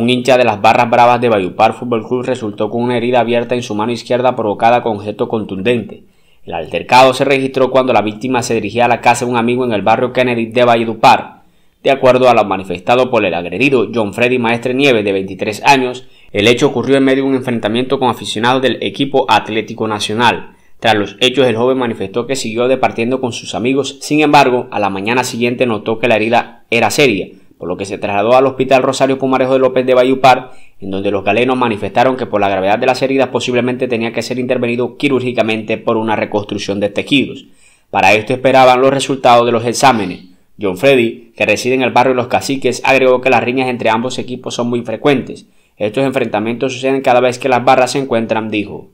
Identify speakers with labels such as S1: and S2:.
S1: Un hincha de las barras bravas de Bayupar Fútbol Club resultó con una herida abierta en su mano izquierda provocada con gesto contundente. El altercado se registró cuando la víctima se dirigía a la casa de un amigo en el barrio Kennedy de Valledupar. De acuerdo a lo manifestado por el agredido John Freddy Maestre Nieves, de 23 años, el hecho ocurrió en medio de un enfrentamiento con aficionados del equipo Atlético Nacional. Tras los hechos, el joven manifestó que siguió departiendo con sus amigos. Sin embargo, a la mañana siguiente notó que la herida era seria, por lo que se trasladó al Hospital Rosario Pumarejo de López de Bayupar, en donde los galenos manifestaron que por la gravedad de las heridas posiblemente tenía que ser intervenido quirúrgicamente por una reconstrucción de tejidos. Para esto esperaban los resultados de los exámenes. John Freddy, que reside en el barrio de Los Caciques, agregó que las riñas entre ambos equipos son muy frecuentes. Estos enfrentamientos suceden cada vez que las barras se encuentran, dijo.